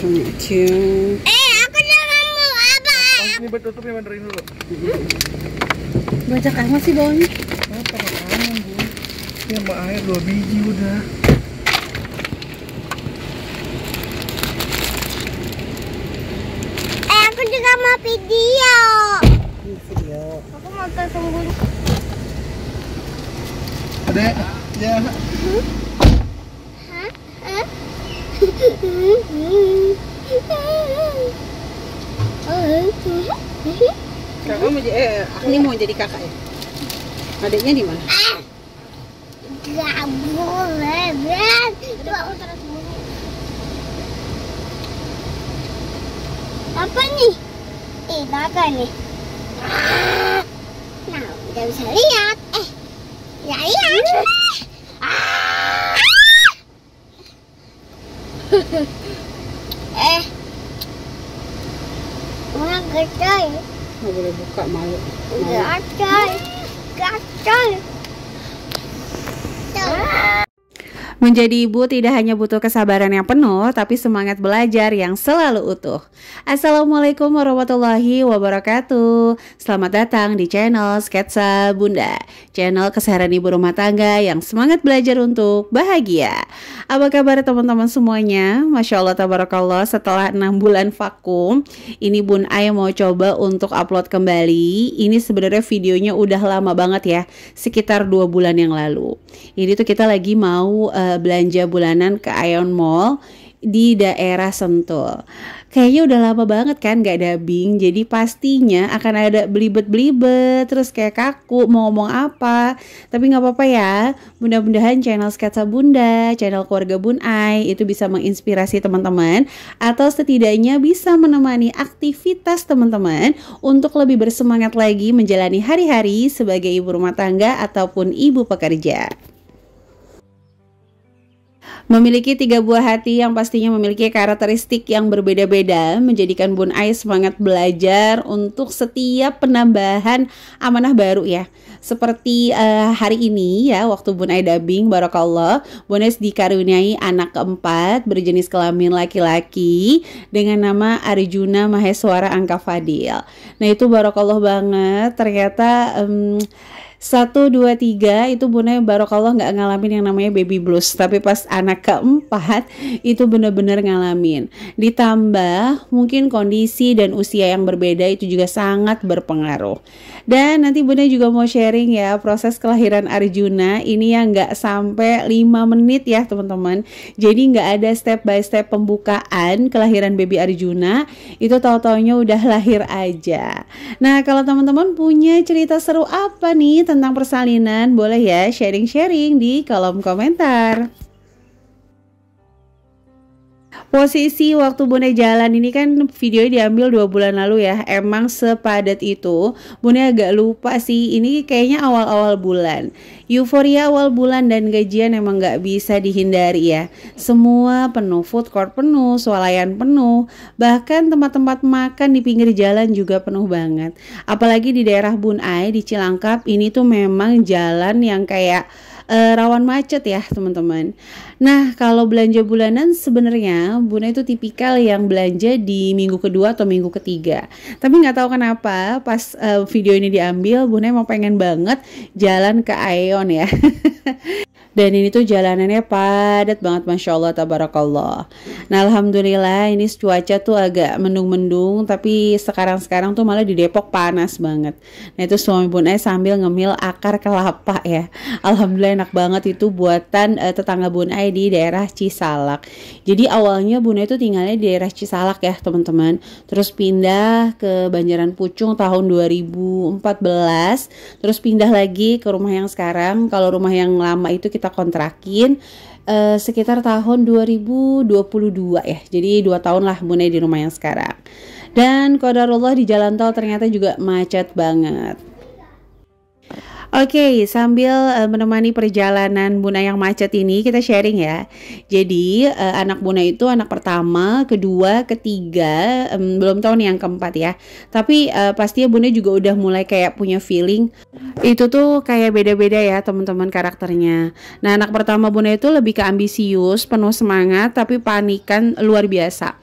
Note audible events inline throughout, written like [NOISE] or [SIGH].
Eh, ini buat tutupnya benerin dulu. Hmm? Bajak apa sih bawahnya. Oh, pakai Bu. Ini mbak air dua biji udah. Eh, aku juga mau video. Video. Aku mau tersembun. Ada ya? Hah? Hah? Kakak mau jadi, eh, Agni mau jadi kakak ya? Adiknya di mana? Gak boleh, Ben. Apa nih? Eh, kakak nih. Nah, udah bisa lihat. Eh, ya iya. Ah. [LAUGHS] eh mana gatal ya? nggak boleh buka malu gatal gatal ah. Menjadi ibu tidak hanya butuh kesabaran yang penuh, tapi semangat belajar yang selalu utuh. Assalamualaikum warahmatullahi wabarakatuh. Selamat datang di channel Sketsa Bunda, channel keseharian ibu rumah tangga yang semangat belajar untuk bahagia. Apa kabar teman-teman semuanya? Masya Allah tabarakallah setelah 6 bulan vakum, ini Bun ayo mau coba untuk upload kembali. Ini sebenarnya videonya udah lama banget ya, sekitar 2 bulan yang lalu. Ini tuh kita lagi mau uh, Eh, belanja bulanan ke Ion Mall di daerah Sentul. Kayaknya udah lama banget kan gak Bing. jadi pastinya akan ada belibet-belibet, terus kayak kaku mau ngomong apa. Tapi gak apa-apa ya, mudah-mudahan channel Sketsa Bunda, channel Keluarga Bun Ai itu bisa menginspirasi teman-teman atau setidaknya bisa menemani aktivitas teman-teman untuk lebih bersemangat lagi menjalani hari-hari sebagai ibu rumah tangga ataupun ibu pekerja. Memiliki tiga buah hati yang pastinya memiliki karakteristik yang berbeda-beda menjadikan Bun Ai semangat belajar untuk setiap penambahan amanah baru ya. Seperti uh, hari ini ya waktu Bun Ai dubbing Barakallah, Bun Ais dikaruniai anak keempat berjenis kelamin laki-laki dengan nama Arjuna Maheswara Angka Fadil. Nah itu Barakallah banget ternyata um, satu dua tiga itu Bunda yang kalau nggak ngalamin yang namanya baby blues tapi pas anak keempat itu bener-bener ngalamin ditambah mungkin kondisi dan usia yang berbeda itu juga sangat berpengaruh dan nanti Bunda juga mau sharing ya proses kelahiran Arjuna ini yang nggak sampai 5 menit ya teman-teman jadi nggak ada step by step pembukaan kelahiran baby Arjuna itu tau taunya udah lahir aja nah kalau teman-teman punya cerita seru apa nih tentang persalinan, boleh ya sharing-sharing di kolom komentar posisi waktu Bunda jalan ini kan video diambil dua bulan lalu ya emang sepadat itu Bunda agak lupa sih ini kayaknya awal-awal bulan euforia awal bulan dan gajian emang nggak bisa dihindari ya semua penuh food court penuh swalayan penuh bahkan tempat-tempat makan di pinggir jalan juga penuh banget apalagi di daerah Bunai di Cilangkap ini tuh memang jalan yang kayak uh, rawan macet ya teman-teman. Nah kalau belanja bulanan sebenarnya Buna itu tipikal yang belanja di minggu kedua atau minggu ketiga. Tapi nggak tahu kenapa pas uh, video ini diambil Buna emang pengen banget jalan ke Aeon ya. [LAUGHS] [LAUGHS] Dan ini tuh jalanannya padat banget Masya Allah Tabarakallah Nah Alhamdulillah ini cuaca tuh agak mendung-mendung Tapi sekarang-sekarang tuh malah di Depok panas banget Nah itu suami bunda sambil ngemil akar kelapa ya Alhamdulillah enak banget itu buatan uh, tetangga bun Ais di daerah Cisalak Jadi awalnya bun itu tuh tinggalnya di daerah Cisalak ya teman-teman Terus pindah ke Banjaran Pucung tahun 2014 Terus pindah lagi ke rumah yang sekarang Kalau rumah yang yang lama itu kita kontrakin eh, sekitar tahun 2022 ya. Jadi dua tahun lah Bunda di rumah yang sekarang. Dan kodarullah di jalan tol ternyata juga macet banget. Oke, sambil uh, menemani perjalanan Buna yang macet ini kita sharing ya. Jadi uh, anak Buna itu anak pertama, kedua, ketiga, um, belum tahu nih yang keempat ya. Tapi uh, pastinya Buna juga udah mulai kayak punya feeling itu tuh kayak beda-beda ya teman-teman karakternya. Nah, anak pertama Buna itu lebih ke ambisius, penuh semangat tapi panikan luar biasa.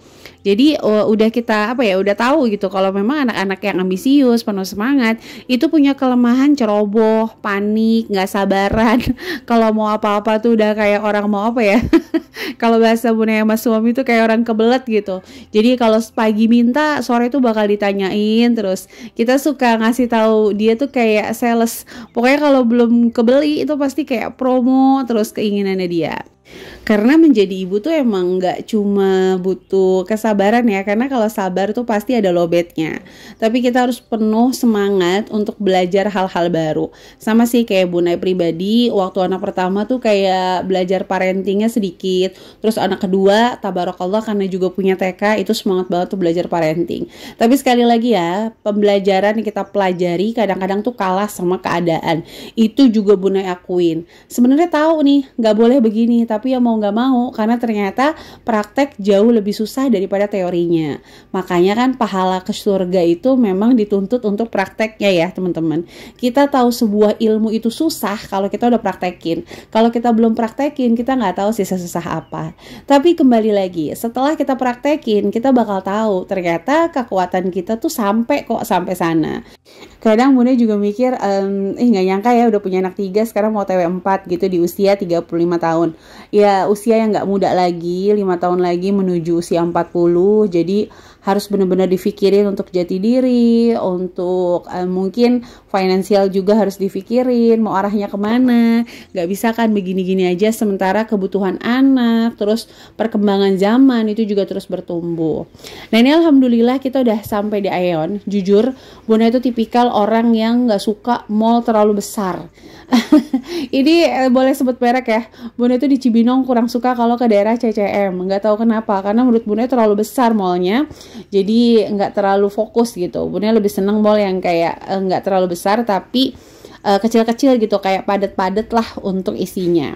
Jadi eh, udah kita apa ya udah tahu gitu kalau memang anak-anak yang ambisius, penuh semangat itu punya kelemahan ceroboh, panik, nggak sabaran. [LAUGHS] kalau mau apa-apa tuh udah kayak orang mau apa ya? [LAUGHS] kalau bahasa Bunda Mas Suami itu kayak orang kebelet gitu. Jadi kalau pagi minta, sore tuh bakal ditanyain terus. Kita suka ngasih tahu dia tuh kayak sales. Pokoknya kalau belum kebeli itu pasti kayak promo terus keinginannya dia. Karena menjadi ibu tuh emang nggak cuma butuh kesabaran ya, karena kalau sabar tuh pasti ada lobetnya. Tapi kita harus penuh semangat untuk belajar hal-hal baru. Sama sih kayak Bunai pribadi, waktu anak pertama tuh kayak belajar parentingnya sedikit. Terus anak kedua, tabarakallah karena juga punya TK, itu semangat banget tuh belajar parenting. Tapi sekali lagi ya, pembelajaran yang kita pelajari kadang-kadang tuh kalah sama keadaan. Itu juga Bunai akuin. Sebenarnya tahu nih, nggak boleh begini, tapi ya mau nggak mau karena ternyata praktek jauh lebih susah daripada teorinya. Makanya kan pahala ke surga itu memang dituntut untuk prakteknya ya teman-teman. Kita tahu sebuah ilmu itu susah kalau kita udah praktekin. Kalau kita belum praktekin kita nggak tahu sisa susah apa. Tapi kembali lagi setelah kita praktekin kita bakal tahu ternyata kekuatan kita tuh sampai kok sampai sana. Kadang bunda juga mikir, ehm, eh nggak nyangka ya udah punya anak tiga sekarang mau TW 4 gitu di usia 35 tahun ya usia yang nggak muda lagi, lima tahun lagi menuju usia 40. Jadi harus benar-benar difikirin untuk jati diri, untuk uh, mungkin finansial juga harus difikirin. mau arahnya kemana, Gak bisa kan begini-gini aja sementara kebutuhan anak, terus perkembangan zaman itu juga terus bertumbuh. Nah ini alhamdulillah kita udah sampai di Aeon. Jujur, Bunda itu tipikal orang yang gak suka mall terlalu besar. [LAUGHS] ini eh, boleh sebut merek ya. Bunda itu di Cibinong kurang suka kalau ke daerah CCM. Nggak tahu kenapa, karena menurut Bunda terlalu besar mallnya jadi nggak terlalu fokus gitu bunda lebih seneng mall yang kayak eh, nggak terlalu besar tapi eh, kecil-kecil uh, gitu kayak padat-padat lah untuk isinya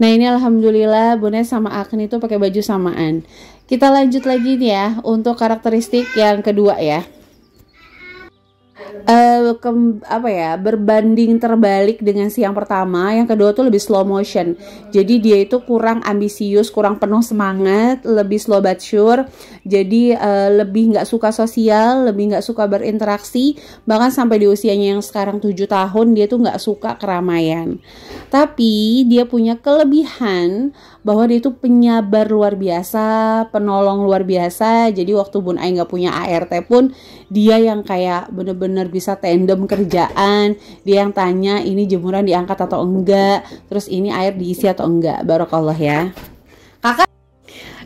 Nah ini alhamdulillah Bunda sama Akni itu pakai baju samaan. Kita lanjut lagi nih ya untuk karakteristik yang kedua ya uh, eh, ke, apa ya berbanding terbalik dengan siang pertama yang kedua tuh lebih slow motion jadi dia itu kurang ambisius kurang penuh semangat lebih slow but sure jadi uh, lebih nggak suka sosial lebih nggak suka berinteraksi bahkan sampai di usianya yang sekarang 7 tahun dia tuh nggak suka keramaian tapi dia punya kelebihan bahwa dia itu penyabar luar biasa, penolong luar biasa. Jadi waktu Bun Ai nggak punya ART pun dia yang kayak bener-bener bisa tandem kerjaan, dia yang tanya ini jemuran diangkat atau enggak, terus ini air diisi atau enggak. Barokallah ya.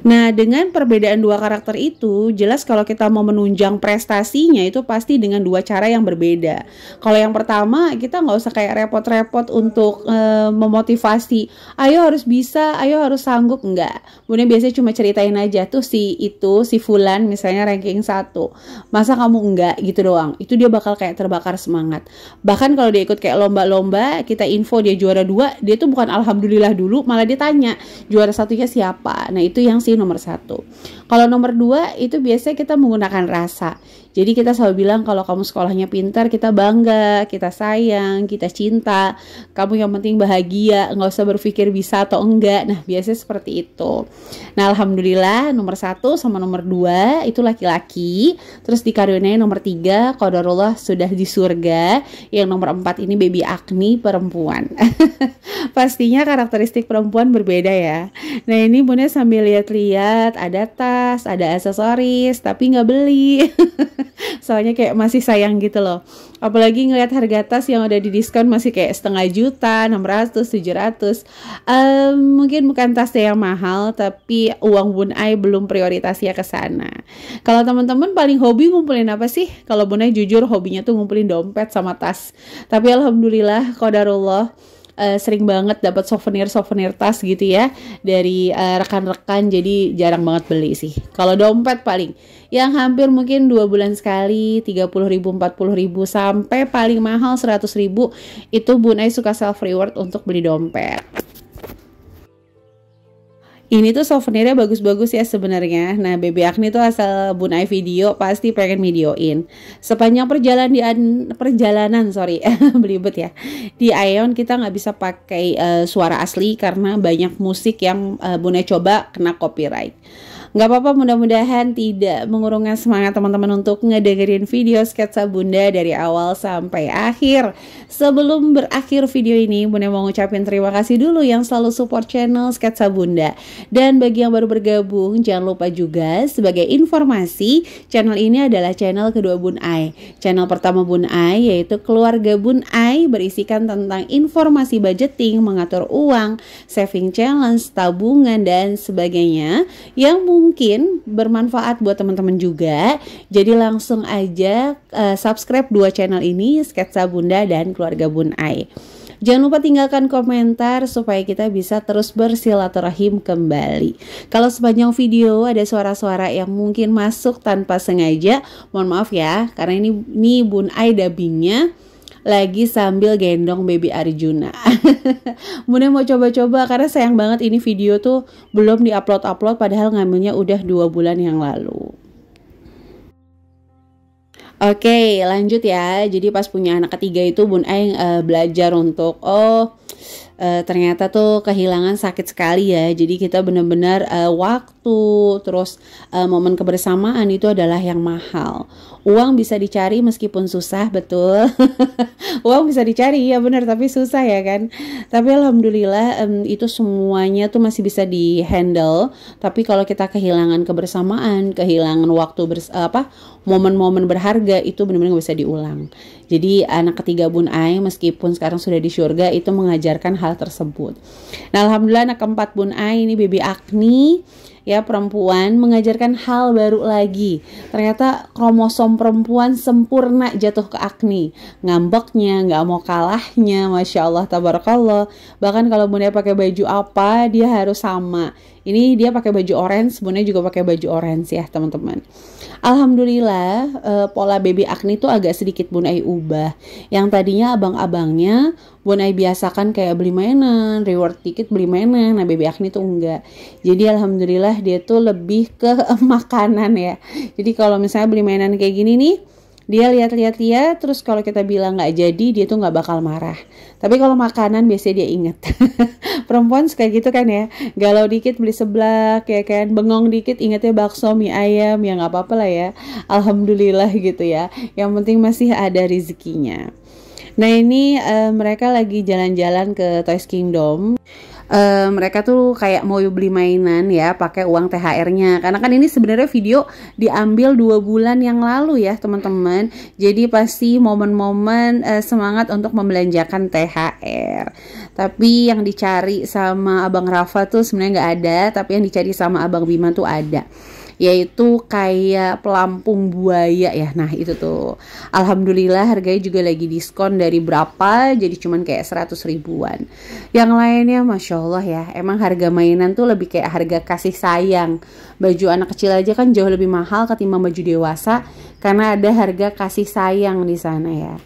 Nah, dengan perbedaan dua karakter itu, jelas kalau kita mau menunjang prestasinya itu pasti dengan dua cara yang berbeda. Kalau yang pertama, kita nggak usah kayak repot-repot untuk e, memotivasi, ayo harus bisa, ayo harus sanggup, nggak Kemudian biasanya cuma ceritain aja tuh si itu, si Fulan misalnya ranking satu masa kamu enggak gitu doang. Itu dia bakal kayak terbakar semangat. Bahkan kalau dia ikut kayak lomba-lomba, kita info dia juara dua, dia tuh bukan alhamdulillah dulu, malah dia tanya juara satunya siapa. Nah, itu yang si nomor satu kalau nomor dua itu biasanya kita menggunakan rasa. Jadi kita selalu bilang kalau kamu sekolahnya pintar, kita bangga, kita sayang, kita cinta. Kamu yang penting bahagia, nggak usah berpikir bisa atau enggak. Nah biasanya seperti itu. Nah alhamdulillah nomor satu sama nomor dua itu laki-laki. Terus dikaruniai nomor tiga, kodarullah sudah di surga. Yang nomor empat ini baby acne perempuan. [LAUGHS] Pastinya karakteristik perempuan berbeda ya. Nah ini bunda sambil lihat-lihat ada tas tas, ada aksesoris, tapi nggak beli. [LAUGHS] Soalnya kayak masih sayang gitu loh. Apalagi ngelihat harga tas yang udah di diskon masih kayak setengah juta, 600, 700. Um, mungkin bukan tasnya yang mahal, tapi uang Bunai belum prioritasnya ke sana. Kalau teman-teman paling hobi ngumpulin apa sih? Kalau Bunai jujur hobinya tuh ngumpulin dompet sama tas. Tapi alhamdulillah, kodarullah, uh, sering banget dapat souvenir souvenir tas gitu ya dari rekan eh, rekan-rekan jadi jarang banget beli sih kalau dompet paling yang hampir mungkin dua bulan sekali tiga puluh ribu empat puluh ribu sampai paling mahal seratus ribu itu Bunai suka self reward untuk beli dompet ini tuh souvenirnya bagus-bagus ya sebenarnya. Nah, Baby Agni tuh asal Bunai video pasti pengen videoin. Sepanjang perjalanan di perjalanan, sorry, [LAUGHS] belibet ya. Di Ion kita nggak bisa pakai uh, suara asli karena banyak musik yang uh, eh, Bunai coba kena copyright nggak apa-apa mudah-mudahan tidak mengurungkan semangat teman-teman untuk ngedengerin video sketsa bunda dari awal sampai akhir sebelum berakhir video ini bunda mau ngucapin terima kasih dulu yang selalu support channel sketsa bunda dan bagi yang baru bergabung jangan lupa juga sebagai informasi channel ini adalah channel kedua Bun Ai channel pertama Bun Ai yaitu keluarga Bun Ai berisikan tentang informasi budgeting mengatur uang saving challenge tabungan dan sebagainya yang mungkin mungkin bermanfaat buat teman-teman juga. Jadi langsung aja uh, subscribe dua channel ini, Sketsa Bunda dan Keluarga Bun Ai. Jangan lupa tinggalkan komentar supaya kita bisa terus bersilaturahim kembali. Kalau sepanjang video ada suara-suara yang mungkin masuk tanpa sengaja, mohon maaf ya, karena ini ini Bun Ai dubbingnya lagi sambil gendong baby Arjuna. [LAUGHS] Mune mau coba-coba karena sayang banget ini video tuh belum diupload-upload padahal ngambilnya udah dua bulan yang lalu. Oke, lanjut ya. Jadi pas punya anak ketiga itu Bun Aing uh, belajar untuk oh uh, ternyata tuh kehilangan sakit sekali ya. Jadi kita benar-benar uh, waktu terus uh, momen kebersamaan itu adalah yang mahal. Uang bisa dicari meskipun susah, betul. [LAUGHS] Uang bisa dicari ya benar, tapi susah ya kan. Tapi alhamdulillah um, itu semuanya tuh masih bisa dihandle Tapi kalau kita kehilangan kebersamaan, kehilangan waktu bers apa momen-momen berharga itu benar-benar bisa diulang. Jadi anak ketiga Bun Ai meskipun sekarang sudah di surga itu mengajarkan hal tersebut. Nah, alhamdulillah anak keempat Bun Ai ini baby Agni ya perempuan mengajarkan hal baru lagi. Ternyata kromosom perempuan sempurna jatuh ke Agni. Ngambeknya, nggak mau kalahnya, masya Allah, tabarakallah. Bahkan kalau bunda pakai baju apa, dia harus sama. Ini dia pakai baju orange, sebenarnya juga pakai baju orange ya teman-teman. Alhamdulillah uh, pola baby acne itu agak sedikit Bunai ubah. Yang tadinya abang-abangnya Bunai biasakan kayak beli mainan, reward tiket beli mainan. Nah baby acne itu enggak. Jadi alhamdulillah dia tuh lebih ke [LAUGHS] makanan ya. Jadi kalau misalnya beli mainan kayak gini nih dia lihat lihat dia, terus kalau kita bilang nggak jadi dia tuh nggak bakal marah tapi kalau makanan biasanya dia inget [LAUGHS] perempuan suka gitu kan ya galau dikit beli seblak ya kan bengong dikit ingetnya bakso mie ayam yang nggak apa-apa lah ya alhamdulillah gitu ya yang penting masih ada rezekinya nah ini uh, mereka lagi jalan-jalan ke Toys Kingdom e, mereka tuh kayak mau beli mainan ya pakai uang THR-nya karena kan ini sebenarnya video diambil dua bulan yang lalu ya teman-teman jadi pasti momen-momen e, semangat untuk membelanjakan THR tapi yang dicari sama Abang Rafa tuh sebenarnya nggak ada tapi yang dicari sama Abang Bima tuh ada yaitu kayak pelampung buaya ya nah itu tuh alhamdulillah harganya juga lagi diskon dari berapa jadi cuman kayak 100 ribuan yang lainnya masya Allah ya emang harga mainan tuh lebih kayak harga kasih sayang baju anak kecil aja kan jauh lebih mahal ketimbang baju dewasa karena ada harga kasih sayang di sana ya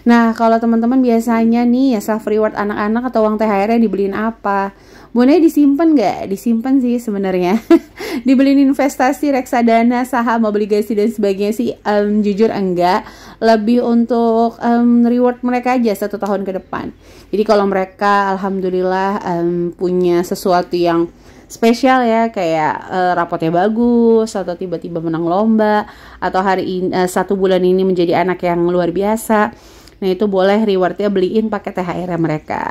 Nah, kalau teman-teman biasanya nih ya self reward anak-anak atau uang thr yang dibeliin apa? Boleh disimpan nggak? Disimpan sih sebenarnya. [LAUGHS] Dibeliin investasi reksadana, saham, obligasi dan sebagainya sih um, jujur enggak. Lebih untuk um, reward mereka aja satu tahun ke depan. Jadi kalau mereka alhamdulillah um, punya sesuatu yang spesial ya kayak uh, rapotnya bagus atau tiba-tiba menang lomba atau hari ini uh, eh, satu bulan ini menjadi anak yang luar biasa. Nah itu boleh rewardnya beliin pakai THR mereka.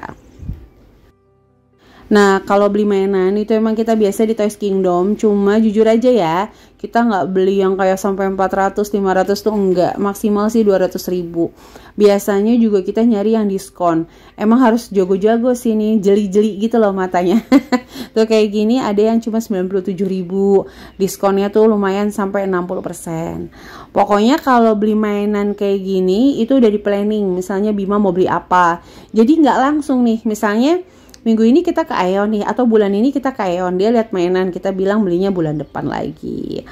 Nah, kalau beli mainan itu emang kita biasa di Toys Kingdom, cuma jujur aja ya, kita nggak beli yang kayak sampai 400, 500 tuh enggak, maksimal sih 200 ribu. Biasanya juga kita nyari yang diskon. Emang harus jago-jago sih nih, jeli-jeli gitu loh matanya. [LAUGHS] tuh kayak gini ada yang cuma 97 ribu, diskonnya tuh lumayan sampai 60%. Pokoknya kalau beli mainan kayak gini, itu udah di planning, misalnya Bima mau beli apa. Jadi nggak langsung nih, misalnya minggu ini kita ke Aeon nih atau bulan ini kita ke Aeon dia lihat mainan kita bilang belinya bulan depan lagi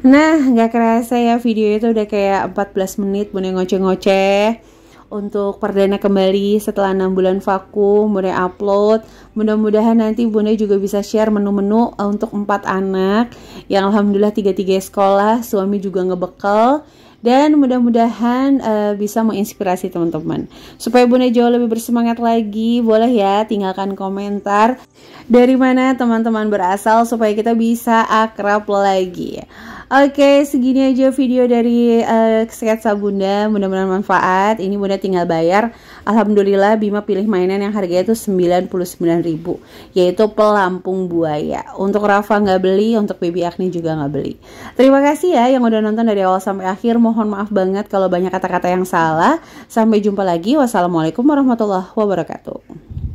nah nggak kerasa ya video itu udah kayak 14 menit bunda ngoceh-ngoceh untuk perdana kembali setelah 6 bulan vakum Bunda upload mudah-mudahan nanti Bunda juga bisa share menu-menu eh, untuk empat anak yang alhamdulillah tiga-tiga sekolah suami juga ngebekel dan mudah-mudahan uh, bisa menginspirasi teman-teman. Supaya Bunda Jo lebih bersemangat lagi, boleh ya tinggalkan komentar dari mana teman-teman berasal supaya kita bisa akrab lagi. Oke, segini aja video dari uh, sketsa Bunda. Mudah-mudahan manfaat. Ini Bunda tinggal bayar. Alhamdulillah Bima pilih mainan yang harganya itu 99.000 yaitu pelampung buaya. Untuk Rafa nggak beli, untuk Bibi Agni juga nggak beli. Terima kasih ya yang udah nonton dari awal sampai akhir. Mohon maaf banget kalau banyak kata-kata yang salah. Sampai jumpa lagi. Wassalamualaikum warahmatullahi wabarakatuh.